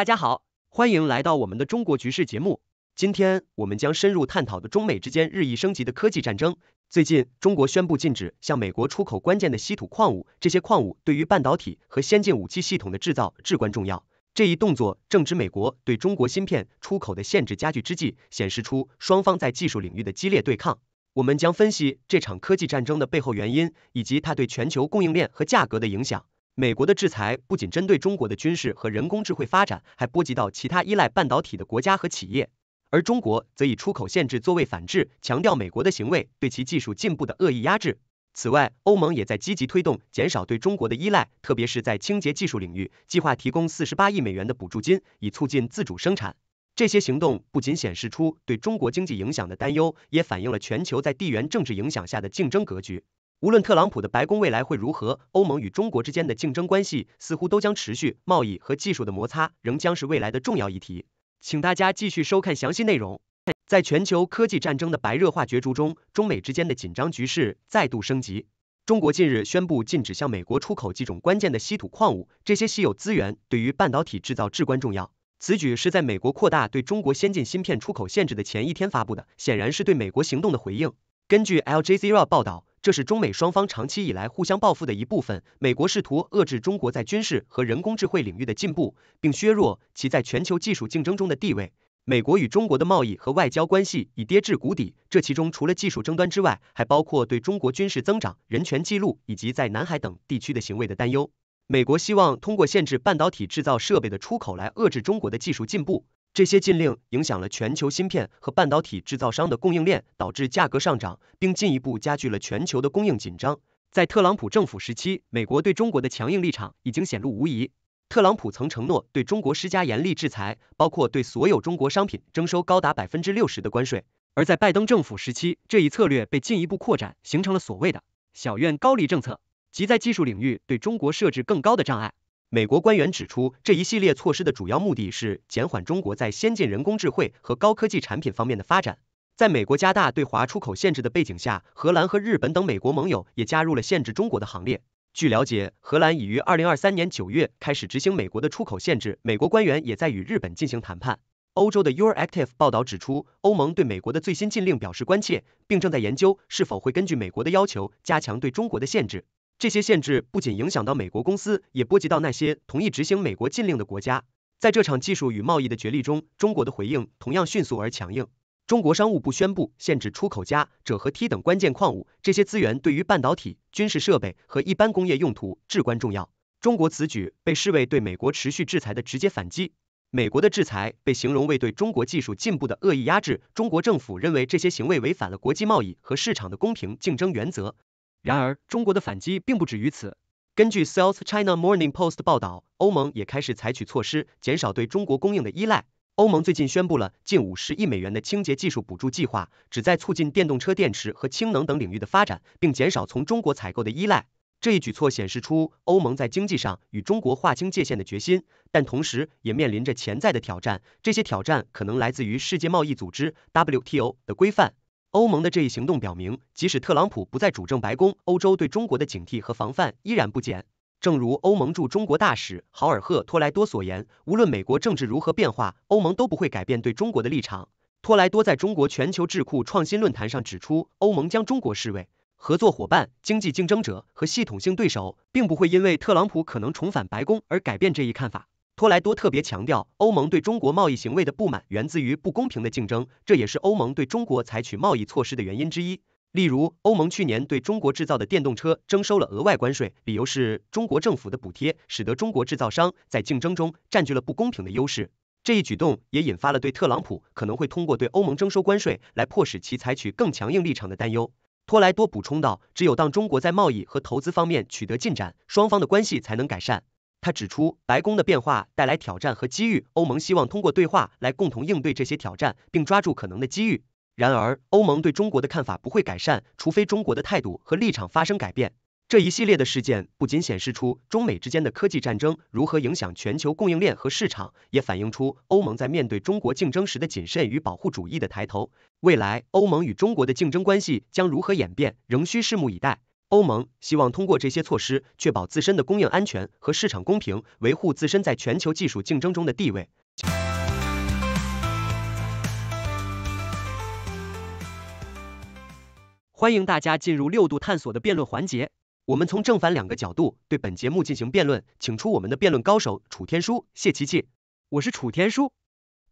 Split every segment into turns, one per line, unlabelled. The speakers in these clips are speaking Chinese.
大家好，欢迎来到我们的中国局势节目。今天我们将深入探讨的中美之间日益升级的科技战争。最近，中国宣布禁止向美国出口关键的稀土矿物，这些矿物对于半导体和先进武器系统的制造至关重要。这一动作正值美国对中国芯片出口的限制加剧之际，显示出双方在技术领域的激烈对抗。我们将分析这场科技战争的背后原因，以及它对全球供应链和价格的影响。美国的制裁不仅针对中国的军事和人工智能发展，还波及到其他依赖半导体的国家和企业，而中国则以出口限制作为反制，强调美国的行为对其技术进步的恶意压制。此外，欧盟也在积极推动减少对中国的依赖，特别是在清洁技术领域，计划提供四十八亿美元的补助金，以促进自主生产。这些行动不仅显示出对中国经济影响的担忧，也反映了全球在地缘政治影响下的竞争格局。无论特朗普的白宫未来会如何，欧盟与中国之间的竞争关系似乎都将持续，贸易和技术的摩擦仍将是未来的重要议题。请大家继续收看详细内容。在全球科技战争的白热化角逐中，中美之间的紧张局势再度升级。中国近日宣布禁止向美国出口几种关键的稀土矿物，这些稀有资源对于半导体制造至关重要。此举是在美国扩大对中国先进芯片出口限制的前一天发布的，显然是对美国行动的回应。根据 LJZRA 报道。这是中美双方长期以来互相报复的一部分。美国试图遏制中国在军事和人工智能领域的进步，并削弱其在全球技术竞争中的地位。美国与中国的贸易和外交关系已跌至谷底，这其中除了技术争端之外，还包括对中国军事增长、人权记录以及在南海等地区的行为的担忧。美国希望通过限制半导体制造设备的出口来遏制中国的技术进步。这些禁令影响了全球芯片和半导体制造商的供应链，导致价格上涨，并进一步加剧了全球的供应紧张。在特朗普政府时期，美国对中国的强硬立场已经显露无疑。特朗普曾承诺对中国施加严厉制裁，包括对所有中国商品征收高达百分之六十的关税。而在拜登政府时期，这一策略被进一步扩展，形成了所谓的“小院高利”政策，即在技术领域对中国设置更高的障碍。美国官员指出，这一系列措施的主要目的是减缓中国在先进人工智慧和高科技产品方面的发展。在美国加大对华出口限制的背景下，荷兰和日本等美国盟友也加入了限制中国的行列。据了解，荷兰已于二零二三年九月开始执行美国的出口限制。美国官员也在与日本进行谈判。欧洲的 u r Active 报道指出，欧盟对美国的最新禁令表示关切，并正在研究是否会根据美国的要求加强对中国的限制。这些限制不仅影响到美国公司，也波及到那些同意执行美国禁令的国家。在这场技术与贸易的角力中，中国的回应同样迅速而强硬。中国商务部宣布限制出口镓、锗和锑等关键矿物，这些资源对于半导体、军事设备和一般工业用途至关重要。中国此举被视为对美国持续制裁的直接反击。美国的制裁被形容为对中国技术进步的恶意压制。中国政府认为这些行为违反了国际贸易和市场的公平竞争原则。然而，中国的反击并不止于此。根据 South China Morning Post 报道，欧盟也开始采取措施，减少对中国供应的依赖。欧盟最近宣布了近五十亿美元的清洁技术补助计划，旨在促进电动车电池和氢能等领域的发展，并减少从中国采购的依赖。这一举措显示出欧盟在经济上与中国划清界限的决心，但同时也面临着潜在的挑战。这些挑战可能来自于世界贸易组织 （WTO） 的规范。欧盟的这一行动表明，即使特朗普不再主政白宫，欧洲对中国的警惕和防范依然不减。正如欧盟驻中国大使豪尔赫·托莱多所言，无论美国政治如何变化，欧盟都不会改变对中国的立场。托莱多在中国全球智库创新论坛上指出，欧盟将中国视为合作伙伴、经济竞争者和系统性对手，并不会因为特朗普可能重返白宫而改变这一看法。托莱多特别强调，欧盟对中国贸易行为的不满源自于不公平的竞争，这也是欧盟对中国采取贸易措施的原因之一。例如，欧盟去年对中国制造的电动车征收了额外关税，理由是中国政府的补贴使得中国制造商在竞争中占据了不公平的优势。这一举动也引发了对特朗普可能会通过对欧盟征收关税来迫使其采取更强硬立场的担忧。托莱多补充道，只有当中国在贸易和投资方面取得进展，双方的关系才能改善。他指出，白宫的变化带来挑战和机遇，欧盟希望通过对话来共同应对这些挑战，并抓住可能的机遇。然而，欧盟对中国的看法不会改善，除非中国的态度和立场发生改变。这一系列的事件不仅显示出中美之间的科技战争如何影响全球供应链和市场，也反映出欧盟在面对中国竞争时的谨慎与保护主义的抬头。未来，欧盟与中国的竞争关系将如何演变，仍需拭目以待。欧盟希望通过这些措施，确保自身的供应安全和市场公平，维护自身在全球技术竞争中的地位。欢迎大家进入六度探索的辩论环节。我们从正反两个角度对本节目进行辩论，请出我们的辩论高手楚天舒、谢琪琪。我是楚天舒，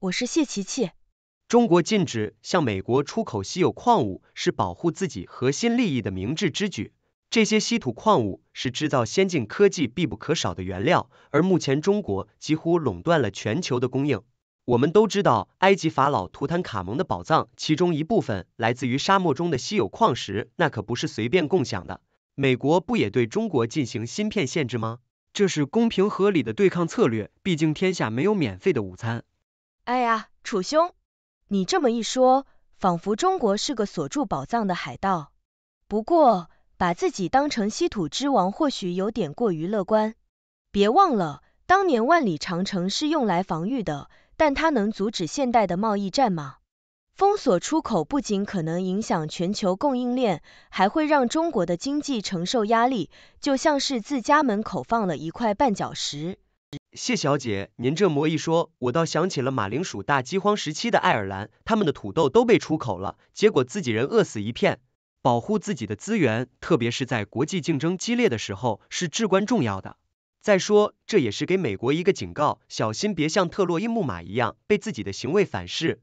我是谢琪琪。中国禁止向美国出口稀有矿物，是保护自己核心利益的明智之举。这些稀土矿物是制造先进科技必不可少的原料，而目前中国几乎垄断了全球的供应。我们都知道，埃及法老图坦卡蒙的宝藏，其中一部分来自于沙漠中的稀有矿石，那可不是随便共享的。美国不也对中国进行芯片限制吗？这是公平合理的对抗策略，毕竟天下没有免费的午餐。
哎呀，楚兄，你这么一说，仿佛中国是个锁住宝藏的海盗。不过，把自己当成稀土之王，或许有点过于乐观。别忘了，当年万里长城是用来防御的，但它能阻止现代的贸易战吗？封锁出口不仅可能影响全球供应链，还会让中国的经济承受压力，就像是自家门口放了一块绊脚石。
谢小姐，您这魔一说，我倒想起了马铃薯大饥荒时期的爱尔兰，他们的土豆都被出口了，结果自己人饿死一片。保护自己的资源，特别是在国际竞争激烈的时候是至关重要的。再说，这也是给美国一个警告，小心别像特洛伊木马一样被自己的行为反噬。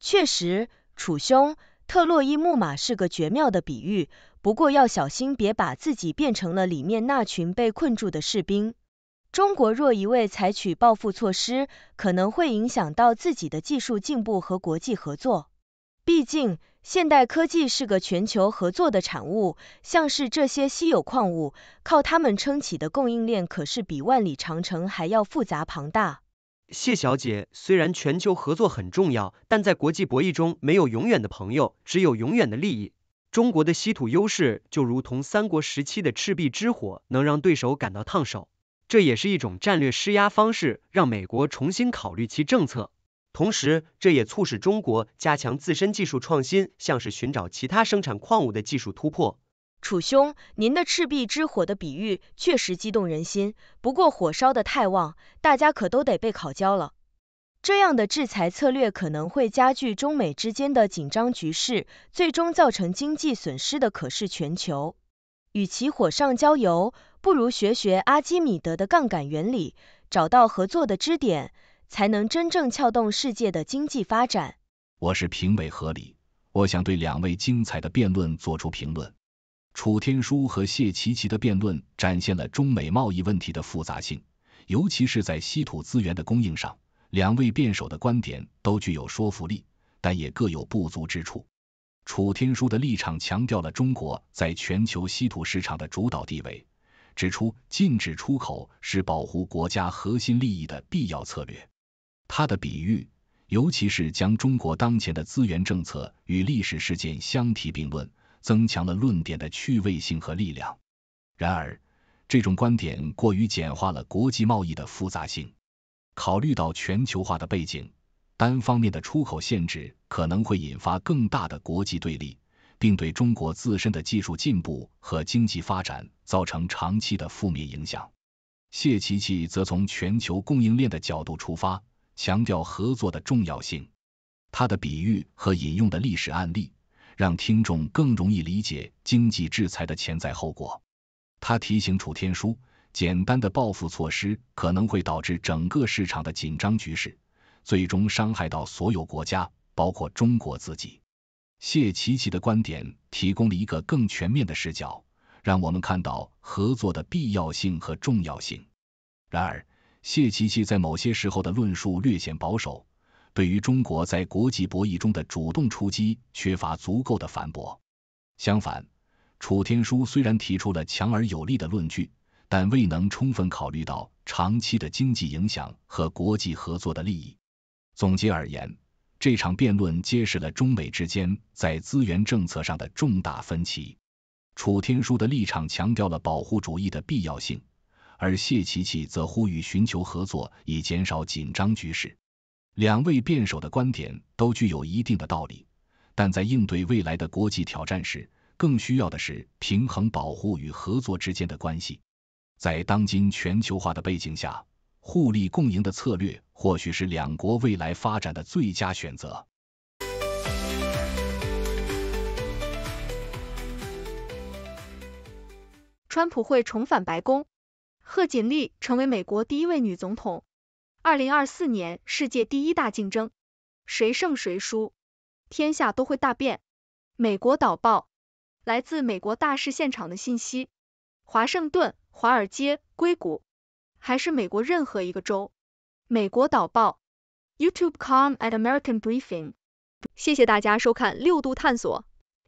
确实，楚兄，特
洛伊木马是个绝妙的比喻，不过要小心别把自己变成了里面那群被困住的士兵。中国若一味采取报复措施，可能会影响到自己的技术进步和国际合作。毕竟，现代科技是个全球合作的产物，像是这些稀有矿物，靠它们撑起的供应链可是比万里长城还要复杂庞大。
谢小姐，虽然全球合作很重要，但在国际博弈中，没有永远的朋友，只有永远的利益。中国的稀土优势就如同三国时期的赤壁之火，能让对手感到烫手。这也是一种战略施压方式，让美国重新考虑其政策。同时，这也促使中国加强自身技术创新，像是寻找其他生产矿物的技术突破。楚兄，您的赤壁之火的比
喻确实激动人心，不过火烧的太旺，大家可都得被烤焦了。这样的制裁策略可能会加剧中美之间的紧张局势，最终造成经济损失的可是全球。与其火上浇油，不如学学阿基米德的杠杆原理，找到合作的支点。才能真正撬动世界的经济发展。
我是评委何理，我想对两位精彩的辩论做出评论。楚天舒和谢琪琪的辩论展现了中美贸易问题的复杂性，尤其是在稀土资源的供应上，两位辩手的观点都具有说服力，但也各有不足之处。楚天舒的立场强调了中国在全球稀土市场的主导地位，指出禁止出口是保护国家核心利益的必要策略。他的比喻，尤其是将中国当前的资源政策与历史事件相提并论，增强了论点的趣味性和力量。然而，这种观点过于简化了国际贸易的复杂性。考虑到全球化的背景，单方面的出口限制可能会引发更大的国际对立，并对中国自身的技术进步和经济发展造成长期的负面影响。谢奇奇则从全球供应链的角度出发。强调合作的重要性。他的比喻和引用的历史案例，让听众更容易理解经济制裁的潜在后果。他提醒楚天舒，简单的报复措施可能会导致整个市场的紧张局势，最终伤害到所有国家，包括中国自己。谢奇奇的观点提供了一个更全面的视角，让我们看到合作的必要性和重要性。然而，谢琪琪在某些时候的论述略显保守，对于中国在国际博弈中的主动出击缺乏足够的反驳。相反，楚天舒虽然提出了强而有力的论据，但未能充分考虑到长期的经济影响和国际合作的利益。总结而言，这场辩论揭示了中美之间在资源政策上的重大分歧。楚天舒的立场强调了保护主义的必要性。而谢琪琪则呼吁寻求合作，以减少紧张局势。两位辩手的观点都具有一定的道理，但在应对未来的国际挑战时，更需要的是平衡保护与合作之间的关系。在当今全球化的背景下，互利共赢的策略或许是两国未来发展的最佳选择。
川普会重返白宫。贺锦丽成为美国第一位女总统。二零二四年世界第一大竞争，谁胜谁输，天下都会大变。美国导报，来自美国大事现场的信息，华盛顿、华尔街、硅谷，还是美国任何一个州。美国导报，YouTube.com at American Briefing。谢谢大家收看六度探索。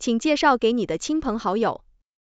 请介绍给你的亲朋好友。